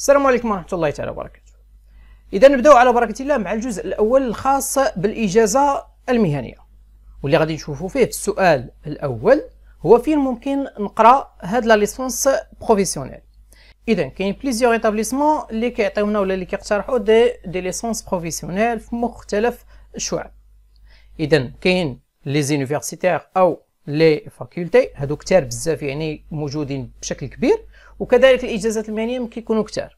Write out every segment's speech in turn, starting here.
السلام عليكم ورحمة الله تعالى وبركاته إذا نبداو على بركة الله مع الجزء الأول الخاص بالإجازة المهنية واللي غادي نشوفو فيه في السؤال الأول هو فين ممكن نقرا هاد لا ليسونس بروفيسيونيل اذا كاين بليزيور ايتابليسمون اللي كيعطيونا ولا اللي كيقترحوا دي دي ليسونس بروفيسيونيل في مختلف الشعب اذا كاين لي زونيفرسيتير او لي فاكولتي هادو كتار بزاف يعني موجودين بشكل كبير وكذلك الاجازات المهنيه يكونوا كثار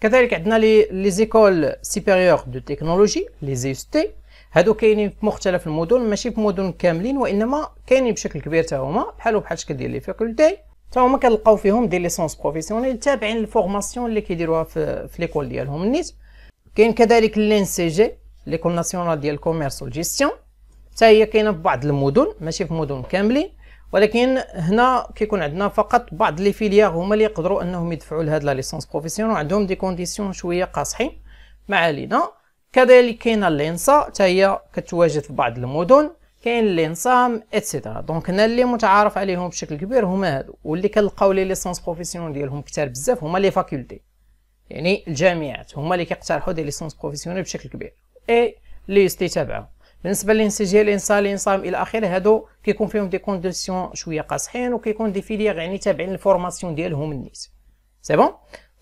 كذلك عندنا لي لي زيكول سوبيريور دو تكنولوجي لي زي تي هادو كاينين في مختلف المدن ماشي في مدن كاملين وانما كاينين بشكل كبير تا هما بحال بحال شكل ديال لي فاكولتي تا هما كنلقاو فيهم دي ليسونس بروفيسيونيل تابعين للفورماسيون اللي كيديروها في, في ليكول ديالهم نيت كاين كذلك لين سي جي ليكول ناسيونال ديال الكوميرس والجيستيون حتى هي كاينه في بعض المدن ماشي في مدن كاملين ولكن هنا كيكون عندنا فقط بعض لي فيليغ هما اللي يقدروا انهم يدفعوا لهاد لا ليسونس بروفيسيونيل عندهم دي كونديسيون شويه قاصحين ما علينا كذلك كاين اللينسا حتى هي كتواجد في بعض المدن كاين لينسام اتسيتيرا دونك هنا اللي متعارف عليهم بشكل كبير هما هادو واللي كنلقاو لي ليسونس بروفيسيونيل ديالهم كثار بزاف هما لي فاكولتي يعني الجامعات هما اللي كيقترحوا دي ليسونس بروفيسيونيل بشكل كبير اي لي تابعهم بالنسبه للانسجال الانصال الانصام الى اخره هادو كيكون فيهم دي كونديسيون شويه قاصحين وكيكون دي فيليير يعني تابعين للفورماسيون ديالهم النيت سي بون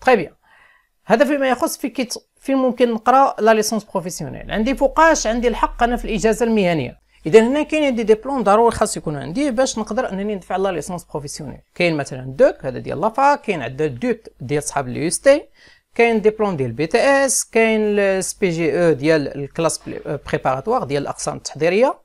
تري بيان هذا فيما يخص في كيت فين ممكن نقرا لا ليسونس بروفيسيونيل عندي فوقاش عندي الحق انا في الاجازه المهنيه اذا هنا كاين عندي ديبلوم ضروري خاص يكون عندي باش نقدر انني ندفع لا ليسونس بروفيسيونيل كاين مثلا دوك هذا ديال لافا كاين عندنا دوك ديال صحاب اليو كاين ديبلوم ديال بي تي اس كاين السبي جي او ديال الكلاس بريباراتوار آه، ديال الاقسام التحضيريه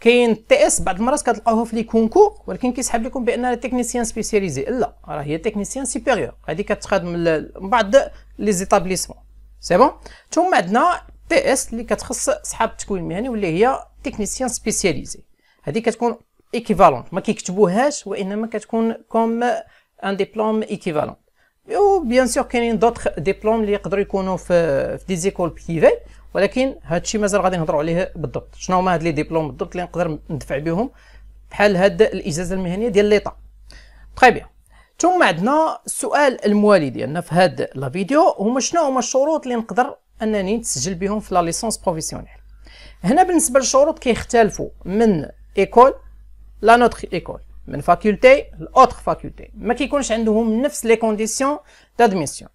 كاين تي اس بعض المرات كتلقاوها في لي كونكور ولكن كيسحب لكم بان تكنيسيان سبيسياليزي لا راه هي تكنيسيان سوبيريور هذه كتخدم بعض لي زيتابليسمون سي بون ثم عندنا تي اس اللي كتخص صحاب التكوين المهني واللي هي تكنيسيان سبيسياليزي هذه كتكون ايكيفالونت ما كيكتبوهاش وانما كتكون كوم ان ديبلوم ايكيفالونت بيان سور كاينين دوطخ ديبلوم اللي يقدروا يكونوا في في دي زيكول بليفي ولكن هادشي مازال غادي نهضروا عليه بالضبط شنو هما هاد لي ديبلوم بالضبط اللي نقدر ندفع بهم بحال هاد الاجازه المهنيه ديال ليطا تري طيب، بيان ثم عندنا السؤال الموالي ديالنا يعني في هاد لا فيديو هما شنو هما الشروط اللي نقدر انني نسجل بهم في لا ليسونس بروفيسيونيل هنا بالنسبه للشروط كيختلفوا من ايكول لا نوتر ايكول من فاكولتي لاوتر فاكولتي ما كيكونش عندهم نفس لي كونديسيون دادميسيون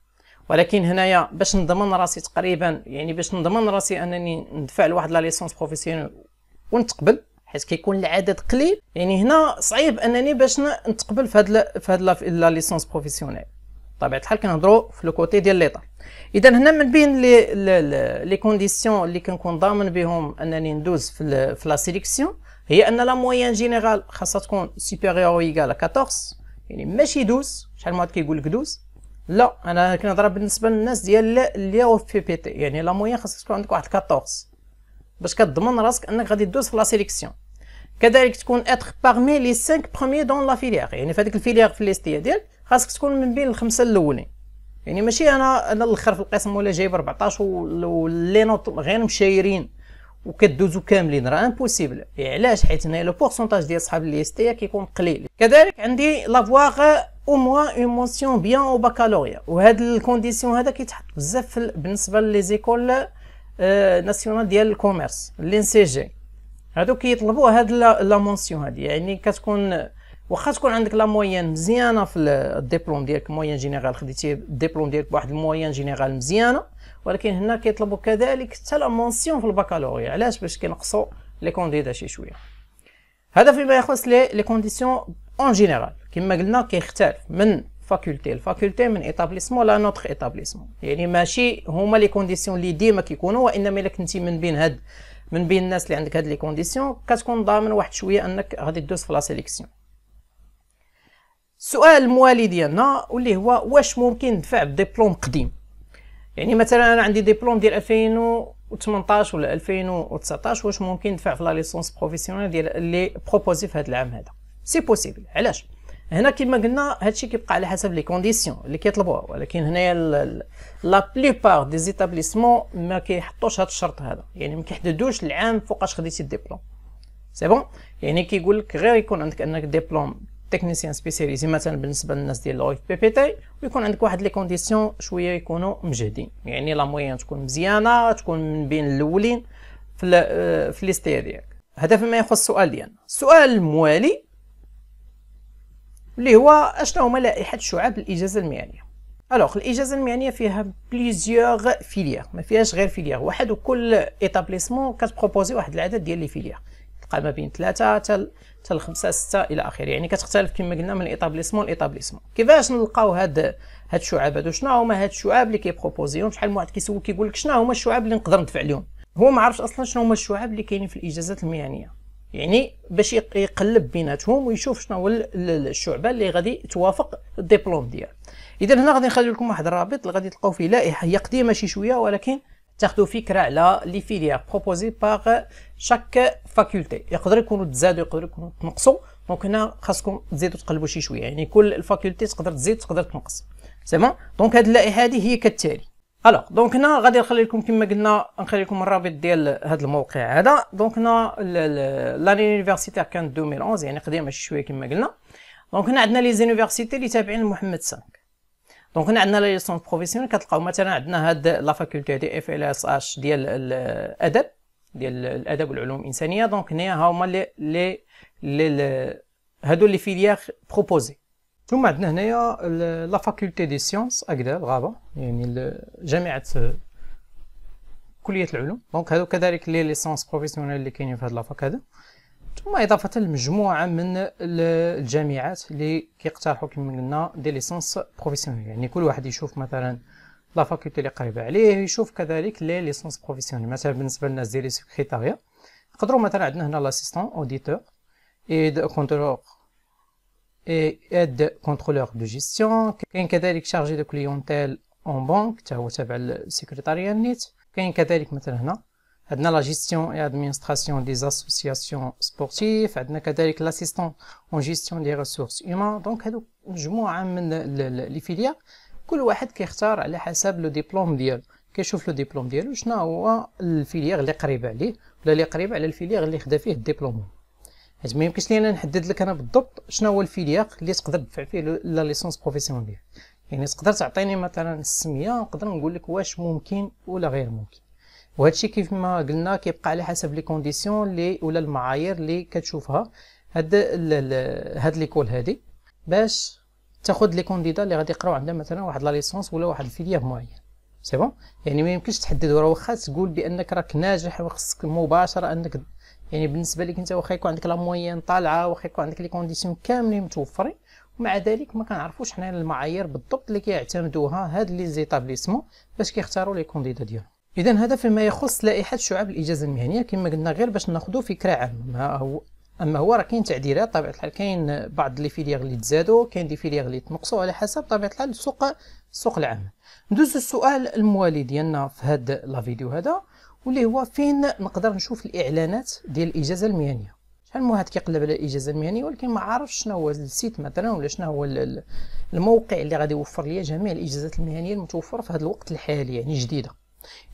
ولكن هنايا باش نضمن راسي تقريبا يعني باش نضمن راسي انني ندفع لواحد لا ليسونس بروفيسيونيل ونتقبل حيت كيكون العدد قليل يعني هنا صعيب انني باش نتقبل في هاد في هاد لا ليسونس بروفيسيونيل بطبيعه الحال كنهضروا في لو كوتي ديال ليطا اذا هنا من بين لي لي كونديسيون اللي كنكون ضامن بهم انني ندوز في لا سيليكسيون هي ان لا مويان جينيرال خاصها تكون سوبيريور او 14 يعني ماشي دوز شحال من واحد كيقول لك دوز لا انا كنهضر بالنسبه للناس ديال اللي او في بي تي يعني لا مويان خاصك تكون عندك واحد 14 باش كتضمن راسك انك غادي دوز في لا سيليكسيون كذلك تكون اتر باغمي لي 5 برومي دون لا فيليير يعني في هذيك الفيليير في ليستيا ديالك خاصك تكون من بين الخمسه الاولين يعني ماشي انا انا الاخر في القسم ولا جايب 14 ولي نوط غير مشايرين وكدوزو كاملين راه امبوسيبل علاش حيت هنا لو بورسونتاج ديال صحاب الاس تي e كيكون قليل كذلك عندي لافواغ او موان اون مونسيون بيان او باكالوريا وهاد الكونديسيون هذا كيتحط بزاف بالنسبه لي زيكول ناسيونال آه، ديال الكوميرس لين سي جي هادو كيطلبوا هاد لا مونسيون هادي يعني كتكون واخا تكون عندك لا موين مزيانه في الدبلوم ديالك موين جينيرال خديتي الدبلوم ديالك بواحد الموين جينيرال مزيانه ولكن هنا كيطلبوا كذلك حتى لا مونسيون في البكالوريا علاش باش كينقصوا لي كونديدا شي شويه هذا فيما يخص لي لي كونديسيون اون جينيرال كما قلنا كيختلف من فاكولتي الفاكولتي من ايتابليسمون لا نوتر ايتابليسمون يعني ماشي هما لي كونديسيون اللي ديما كيكونوا وانما الا كنتي من بين هاد من بين الناس اللي عندك هاد لي كونديسيون كتكون ضامن واحد شويه انك غادي دوز في لا سيليكسيون السؤال الموالي ديالنا واللي هو واش ممكن ندفع بديبلوم قديم يعني مثلا انا عندي ديبلوم ديال 2018 ولا 2019 واش ممكن ندفع في لا ليسونس بروفيسيونيل ديال اللي بروبوزي في هذا العام هذا سي بوسيبل علاش هنا كما قلنا هادشي كيبقى على حسب لي كونديسيون اللي كيطلبوها ولكن هنايا لا بليبار دي زيتابليسمون ما كيحطوش هاد الشرط هذا يعني ما كيحددوش العام فوقاش خديتي الدبلوم سي بون يعني كيقول لك غير يكون عندك انك ديبلوم تكنيسيان سبيسياليزي مثلا بالنسبه للناس ديال لو اف بي بي تي ويكون عندك واحد لي كونديسيون شويه يكونوا مجهدين يعني لا موين تكون مزيانه تكون من بين الاولين في آه، في الليستيه ديالك هذا فيما يخص السؤال ديالنا السؤال الموالي اللي هو اشنو هما لائحه شعب الاجازه المهنيه الوغ الاجازه المهنيه فيها بليزيوغ فيليير ما فيهاش غير فيليير واحد وكل ايتابليسمون كتبروبوزي واحد العدد ديال لي فيليير ما بين ثلاثه حتى حتى خمسه سته الى اخره يعني كتختلف كما قلنا من ايطابليسمون لإيطابليسمون كيفاش نلقاو هاد هاد الشعاب هادو شنو هما هاد الشعاب اللي كيبروبوزيهم شحال من واحد كيسول كيقول لك شنو هما الشعاب اللي نقدر ندفع لهم هو ما عرفش اصلا شنو هما الشعاب اللي كاينين في الاجازات المهنيه يعني باش يقلب بيناتهم ويشوف شنو هو الشعبه اللي غادي توافق الدبلوم ديالو اذا هنا غادي نخلي لكم واحد الرابط اللي غادي تلقاو فيه لائحه هي قديمه شي شويه ولكن تاخذوا فكره على لي فيليير بروبوزي باغ شاك فاكولتي يقدر يكونوا تزادوا يقدر يكونوا تنقصوا دونك هنا خاصكم تزيدوا تقلبوا شي شويه يعني كل الفاكولتي تقدر تزيد تقدر تنقص سي بون دونك هاد اللائحه هذه هي كالتالي الوغ دونك هنا غادي نخلي لكم كما قلنا نخلي لكم الرابط ديال هذا الموقع هذا دونك هنا لاني يونيفرسيتي كان 2011 يعني قديمه شويه كما قلنا دونك هنا عندنا لي زونيفرسيتي اللي تابعين لمحمد 5 دونك هنا عندنا لا ليسونس بروفيسيونيل كتلقاو مثلا عندنا هاد لا فاكولتي هادي اف ال اس اش ديال الادب ديال الادب والعلوم الانسانيه دونك هنا ها هما لي لي هادو لي فيليير بروبوزي ثم عندنا هنايا لا فاكولتي دي سيونس هكذا الغابه يعني جامعه كليه العلوم دونك هادو كذلك لي ليسونس بروفيسيونيل اللي كاينين في هاد لافاك هذا ثم اضافه لمجموعه من الجامعات اللي كيقترحوا كما قلنا دي ليسونس بروفيسيونيل يعني كل واحد يشوف مثلا لا فاكولتي اللي قريبه عليه يشوف كذلك لي ليسونس بروفيسيونيل مثلا بالنسبه للناس ديال السكريتاريا نقدروا مثلا عندنا هنا لاسيستون اوديتور ايد كونترولور ايد كونترولور دو جيستيون كاين كذلك شارجي دو كليونتيل اون بانك حتى هو تابع للسكرتاريا نيت كاين كذلك مثلا هنا عندنا لا جيستيون اي ادمينستراسيون دي اسوسياسيون سبورتيف عندنا كذلك لاسيستون اون جيستيون دي ريسورس هيومان دونك هادو مجموعه من لي فيليا كل واحد كيختار على حسب لو ديبلوم ديالو كيشوف لو ديبلوم ديالو شنو هو الفيليير اللي قريب عليه ولا اللي قريب على الفيليير اللي خدا فيه الدبلوم حيت ما يمكنش لي انا نحدد لك انا بالضبط شنو هو الفيليير اللي تقدر تدفع فيه لا ليسونس بروفيسيونيل يعني تقدر تعطيني مثلا السميه نقدر نقول لك واش ممكن ولا غير ممكن وهذا الشيء كيف ما قلنا كيبقى على حسب لي كونديسيون لي ولا المعايير اللي كتشوفها هاد هاد ليكول هادي باش تاخذ لي كونديدا اللي غادي يقراو عندها مثلا واحد لا ليسونس ولا واحد الفيليه معين سي بون يعني ما يمكنش تحدد راه واخا تقول بانك راك ناجح وخصك مباشره انك يعني بالنسبه لك انت واخا يكون عندك لا موين طالعه واخا يكون عندك لي كونديسيون كاملين متوفرين ومع ذلك ما كنعرفوش حنا المعايير بالضبط اللي كيعتمدوها هاد لي زيتابليسمون باش كيختاروا لي كونديدا ديالهم اذا هذا فيما يخص لائحه شعب الاجازه المهنيه كما قلنا غير باش ناخذوا فكره عامه هو اما هو راه كاين تعديلات طبيعه الحال كاين بعض لي فيليغ اللي تزادوا كاين دي فيليغ اللي تنقصوا على حسب طبيعه الحال السوق السوق العام ندوز السؤال الموالي ديالنا في هاد لا فيديو هذا واللي هو فين نقدر نشوف الاعلانات ديال الاجازه المهنيه شحال من واحد كيقلب على الاجازه المهنيه ولكن ما عارفش شنو هو السيت مثلا ولا شنو هو الموقع اللي غادي يوفر ليا جميع الاجازات المهنيه المتوفره في هذا الوقت الحالي يعني جديده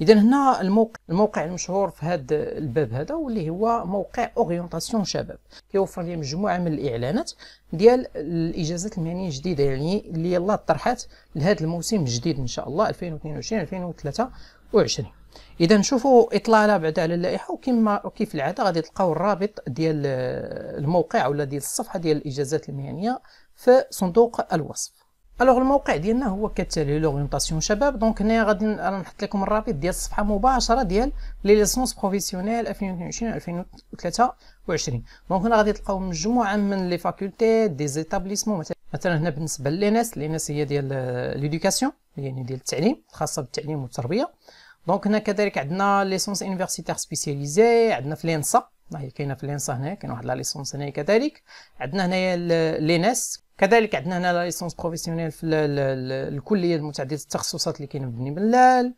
اذا هنا الموقع الموقع المشهور في هذا الباب هذا واللي هو موقع اورينتاسيون شباب كيوفر لي مجموعه من الاعلانات ديال الاجازات المهنيه الجديده يعني اللي يلاه طرحات لهذا الموسم الجديد ان شاء الله 2022 2023 اذا نشوفوا اطلاله بعد على اللائحه وكما وكيف العاده غادي تلقاو الرابط ديال الموقع ولا ديال الصفحه ديال الاجازات المهنيه في صندوق الوصف الوغ الموقع ديالنا هو كالتالي لورينتاسيون شباب دونك هنايا غادي نحط لكم الرابط ديال الصفحه مباشره ديال لي ليسونس بروفيسيونيل 2022 2023 دونك هنا غادي تلقاو مجموعه من لي فاكولتي دي زيتابليسمون مثلا هنا بالنسبه لليناس ليناس هي ديال ليدوكاسيون يعني ديال التعليم خاصه بالتعليم والتربيه دونك هنا كذلك عندنا ليسونس انيفرسيتير سبيسياليزي عندنا في لينسا هي كاينه في لينسا هنا كاين واحد لا ليسونس هنايا كذلك عندنا هنايا ليناس كذلك عندنا هنا لا ليسونس بروفيسيونيل في الكليه المتعدده التخصصات اللي كاين في بني بلال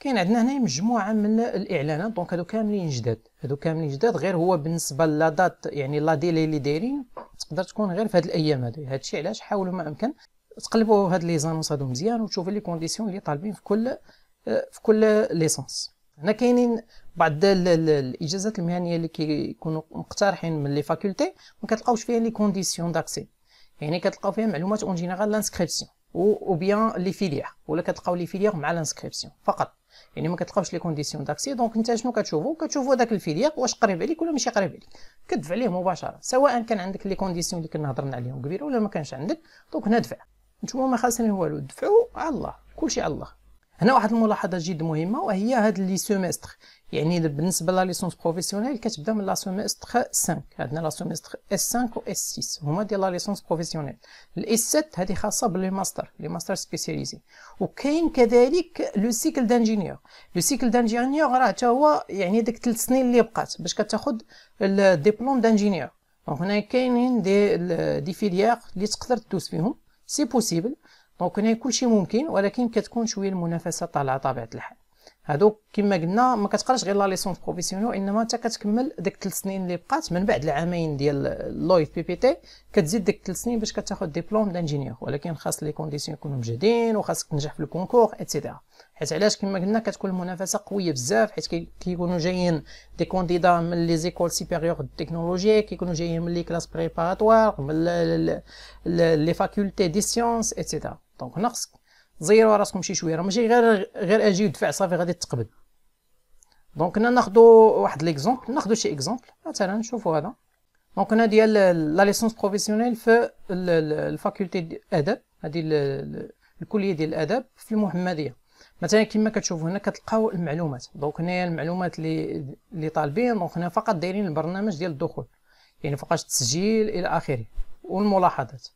كاين عندنا هنا مجموعه من الاعلانات دونك هادو كاملين جداد هادو كاملين جداد غير هو بالنسبه لا دات يعني لا ديلي اللي دايرين تقدر تكون غير في هاد الايام هادو هادشي علاش حاولوا ما امكن تقلبوا هاد لي زانونس هادو مزيان وتشوفوا لي كونديسيون اللي طالبين في كل في كل ليسونس هنا كاينين بعض الاجازات المهنيه اللي كيكونوا مقترحين من لي فاكولتي ما كتلقاوش فيها لي كونديسيون داكسي يعني كتلقاو فيها معلومات اون جينيرال لانسكريبسيون او بيان لي فيليير ولا كتلقاو لي فيليير مع لانسكريبسيون فقط يعني ما كتلقاوش لي كونديسيون داكسي دونك انت شنو كتشوفو كتشوفو داك الفيليير واش قريب عليك ولا ماشي قريب عليك كتدفع ليه مباشره سواء كان عندك لي كونديسيون اللي كنا هضرنا عليهم قبيله ولا ما كانش عندك دونك هنا دفع نتوما ما خاصني والو دفعوا على الله كلشي على الله هنا واحد الملاحظه جد مهمه وهي هاد لي سيمستر يعني بالنسبه لا ليسونس بروفيسيونيل كتبدا من لا سيمستر 5 عندنا لا سيمستر اس 5 و اس 6 هما ديال لا ليسونس بروفيسيونيل الاس 7 هذه خاصه باللي ماستر لي ماستر سبيسياليزي وكاين كذلك لو سيكل دانجينيور لو سيكل دانجينيور راه حتى هو يعني ديك 3 سنين اللي بقات باش كتاخد الدبلوم دانجينيور هنا كاينين دي دي فيليير اللي تقدر تدوز فيهم سي بوسيبل دونك هنا كلشي ممكن ولكن كتكون شويه المنافسه طالعه طبيعه الحال هادو كما قلنا ما كتقراش غير لا ليسونس بروفيسيونيل انما حتى كتكمل ديك 3 سنين اللي بقات من بعد العامين ديال لويف بي بي تي كتزيد ديك 3 سنين باش كتاخذ ديبلوم دانجينيور ولكن خاص لي كونديسيون يكونوا مجهدين وخاصك تنجح في الكونكور اتسيتيرا حيت علاش كما قلنا كتكون المنافسه قويه بزاف حيت كيكونوا كي جايين دي كونديدا من لي زيكول سوبيريور تكنولوجي كيكونوا جايين من لي كلاس بريباراتوار من لي فاكولتي دي سيونس اتسيتيرا دونك هنا خصك تزيروا راسكم شي شويه راه ماشي غير غير اجي ودفع صافي غادي تقبل دونك هنا ناخذ واحد ليكزومبل ناخذ شي اكزومبل مثلا نشوفوا هذا دونك هنا ديال لا ليسونس بروفيسيونيل في الفاكولتي ديال الاداب هذه الكليه ديال الاداب في المحمديه مثلا كما كتشوفوا هنا كتلقاو المعلومات دونك هنايا المعلومات اللي اللي طالبين دونك هنا فقط دايرين البرنامج ديال الدخول يعني فقط التسجيل الى اخره والملاحظات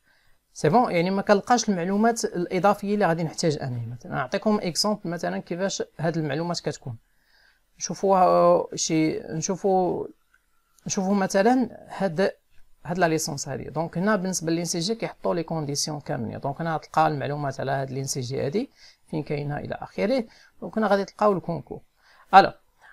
سي بون يعني ما كنلقاش المعلومات الاضافيه اللي غادي نحتاج انا مثلا نعطيكم اكزومبل مثلا كيفاش هاد المعلومات كتكون نشوفوها آه، شي نشوفو نشوفو مثلا هاد هاد لا ليسونس هادي دونك هنا بالنسبه للان سي جي كيحطوا لي كونديسيون كاملين دونك هنا غتلقى المعلومات على هاد الان سي جي هادي فين كاينه الى اخره دونك هنا غادي تلقاو الكونكور الو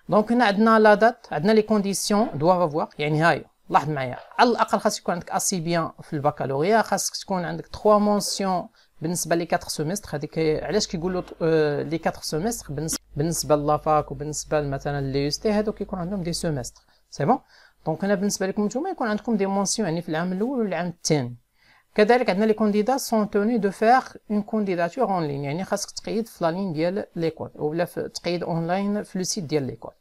دونك هنا عندنا لا دات عندنا لي كونديسيون دواف افواغ يعني هاي لاحظ معايا على الاقل خاص يكون عندك اسي بيان في الباكالوريا خاصك تكون عندك 3 مونسيون بالنسبه لي 4 سيمستر هذيك علاش كيقولوا آه، لي 4 سيمستر بالنسبه لافاك وبالنسبه مثلا لي يو تي هذوك يكون عندهم دي سيمستر سي بون دونك انا بالنسبه لكم نتوما يكون عندكم دي مونسيون يعني في العام الاول والعام الثاني كذلك عندنا لي كونديدا سون توني دو فيغ اون كونديداتور اون لين يعني خاصك تقيد في لا لين ديال ليكول ولا تقيد اون لاين في لو سيت ديال ليكول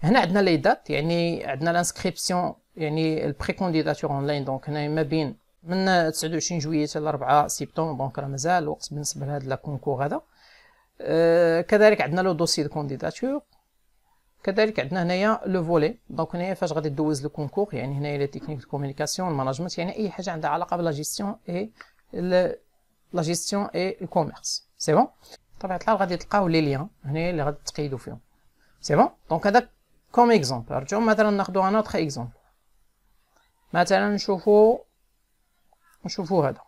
هنا عندنا لي دات يعني عندنا لانسكريبسيون يعني البري كونديداتور اونلاين دونك هنا ما بين من 29 جويليه حتى 4 سبتمبر دونك راه مازال الوقت بالنسبه لهذا كونكور هذا أه كذلك عندنا لو دوسي دو كونديداتور كذلك عندنا هنايا لو فولي دونك هنايا فاش غادي دوز لو كونكور يعني هنايا لي تكنيك دو كومونيكاسيون ماناجمنت يعني اي حاجه عندها علاقه بلا جيستيون اي لا جيستيون اي الكوميرس سي بون بطبيعه الحال غادي تلقاو لي ليان هنايا اللي غادي تقيدوا فيهم سي بون دونك هذا كوم اكزومبل رجعوا مثلا ناخذوا ان اوتر اكزومبل مثلا نشوفو نشوفو هذا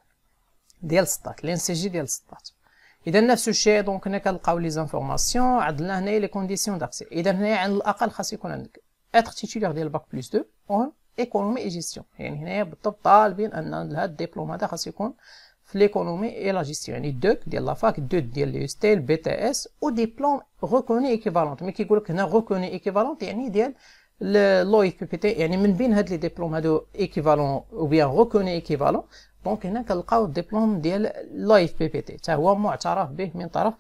ديال لين سي جي ديال سطات اذا نفس الشيء دونك هنا كنلقاو لي زانفورماسيون عندنا هنايا لي كونديسيون داكسي اذا هنايا على الاقل خاص يكون عندك اتر تيتولير ديال باك بلس 2 اون ايكونومي اي جيستيون يعني هنايا بالضبط طالبين ان هاد الدبلوم هذا خاص يكون في ليكونومي اي لا جيستيون يعني دوك ديال لافاك دو ديال لي تي البي تي اس ديبلوم ريكوني ايكيفالونت مي كيقول لك هنا ريكوني ايكيفالونت يعني ديال لو اي بي تي يعني من بين هاد لي ديبلوم هادو ايكيفالون او بيان ريكوني ايكيفالون دونك هنا كنلقاو الدبلوم ديال لو اف بي بي تي حتى هو معترف به من طرف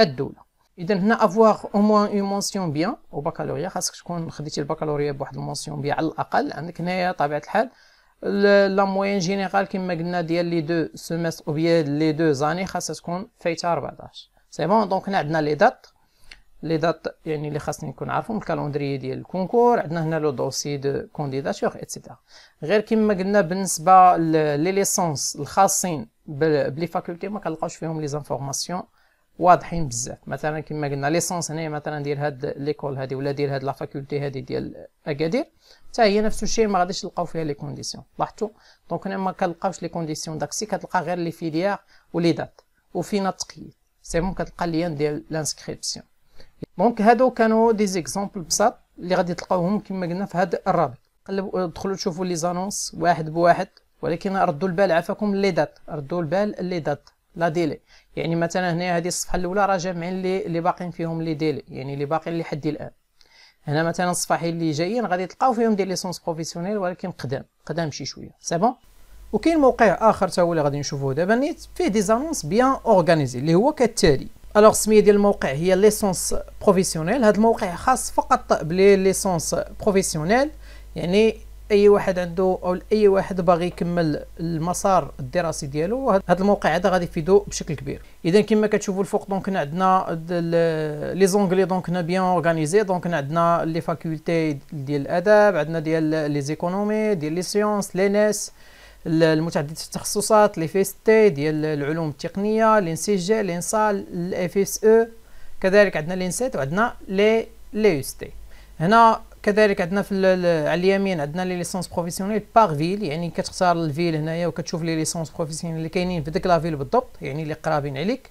الدوله اذا هنا افواغ او موان اون مونسيون بيان او بكالوريا خاصك تكون خديتي البكالوريا بواحد المونسيون بيان على الاقل عندك هنايا طبيعه الحال لا موين جينيرال كما قلنا ديال لي دو سيمستر او بيان لي دو زاني خاصها تكون فايته 14 سي بون دونك هنا عندنا لي دات لي دات يعني اللي خاصني نكون عارفهم الكالوندري ديال الكونكور عندنا هنا لو دوسي دو كونديداتور ايتترا غير كما قلنا بالنسبه لي ليسونس الخاصين بلي فاكولتي ما كنلقاوش فيهم لي زانفورماسيون واضحين بزاف مثلا كما قلنا ليسونس هنايا مثلا ديال هاد ليكول هادي ولا ديال هاد لا فاكولتي هادي ديال اكادير حتى هي نفس الشيء ما غاديش تلقاو فيها لي كونديسيون لاحظتوا دونك هنا ما كنلقاوش لي كونديسيون داكسي كتلقى غير لي فيليير ولي دات وفينا التقييد سي ممكن كتلقى ليان ديال لانسكريبسيون دونك هادو كانوا دي زيكزامبل بساط اللي غادي تلقاوهم كما قلنا في هذا الرابط قلبوا دخلوا تشوفوا لي زانونس واحد بواحد ولكن ردوا البال عفاكم لي دات ردوا البال لي دات لا ديلي يعني مثلا هنا هذه الصفحه الاولى راه جامعين لي اللي باقيين فيهم لي ديلي يعني اللي باقيين لحد الان هنا مثلا الصفحه اللي جايين غادي تلقاو فيهم دي ليسونس بروفيسيونيل ولكن قدام قدام شي شويه سي بون وكاين موقع اخر تا هو اللي غادي نشوفوه دابا نيت فيه دي زانونس بيان اورغانيزي اللي هو كالتالي الوغ السميه ديال الموقع هي ليسونس بروفيسيونيل هذا الموقع خاص فقط بلي ليسونس بروفيسيونيل يعني اي واحد عنده او اي واحد باغي يكمل المسار الدراسي ديالو هذا الموقع هذا غادي يفيدو بشكل كبير اذا كما كتشوفوا الفوق دونك عندنا لي زونغلي دونك بيان اورغانيزي دونك عندنا لي فاكولتي ديال الاداب عندنا ديال لي زيكونومي ديال لي سيونس لي ناس المتعدد التخصصات لي في تي ديال العلوم التقنيه سي لينسيجي لي اف اس او كذلك عندنا نسيت وعندنا لي لي اس تي هنا كذلك عندنا في على اليمين عندنا لي ليسونس بروفيسيونيل باغ فيل يعني كتختار الفيل هنايا وكتشوف لي ليسونس بروفيسيونيل اللي كاينين في ديك فيل بالضبط يعني اللي قرابين عليك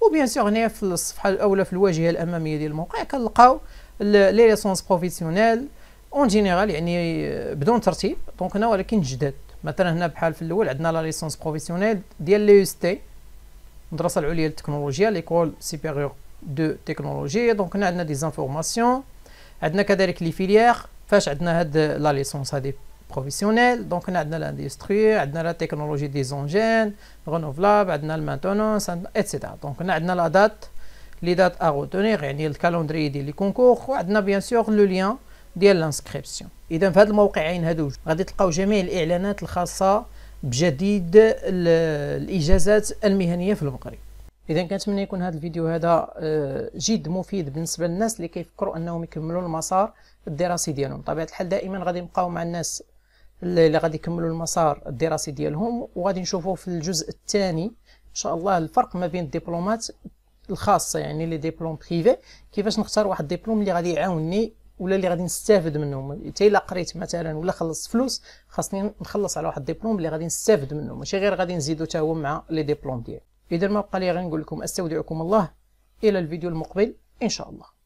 وبيان سور هنايا في الصفحه الاولى في الواجهه الاماميه ديال الموقع كنلقاو لي ليسونس بروفيسيونيل اون جينيرال يعني بدون ترتيب دونك هنا ولكن جداد مثلا هنا بحال في الاول عندنا لا ليسونس بروفيسيونيل ديال لي اس تي المدرسه العليا للتكنولوجيا ليكول سوبيريور دو تكنولوجي دونك هنا عندنا دي زانفورماسيون عندنا كذلك لي فيليير فاش عندنا هاد لا ليسونس هادي بروفيسيونيل دونك هنا عندنا لاندستري عندنا لا تكنولوجي دي زونجين رينوفلاب عندنا المانتونونس اتسيتيرا دونك هنا عندنا لا دات لي دات ا يعني الكالندري ديال لي كونكور وعندنا بيان سور لو ليان ديال لانسكريبسيون اذا في هذا الموقعين هذو غادي تلقاو جميع الاعلانات الخاصه بجديد الاجازات المهنيه في المغرب اذا كنتمنى يكون هذا الفيديو هذا آه، جد مفيد بالنسبه للناس اللي كيفكروا انهم يكملوا المسار الدراسي ديالهم بطبيعه الحال دائما غادي نبقاو مع الناس اللي غادي يكملوا المسار الدراسي ديالهم وغادي نشوفوا في الجزء الثاني ان شاء الله الفرق ما بين الدبلومات الخاصه يعني لي ديبلوم بريفي كيفاش نختار واحد الدبلوم اللي غادي يعاونني ولا اللي غادي نستافد منهم حتى الا قريت مثلا ولا خلصت فلوس خاصني نخلص على واحد الدبلوم اللي غادي نستافد منه ماشي غير غادي نزيدو حتى هو مع لي ديبلوم ديالي اذا ما بقى لي غير نقول لكم استودعكم الله الى الفيديو المقبل ان شاء الله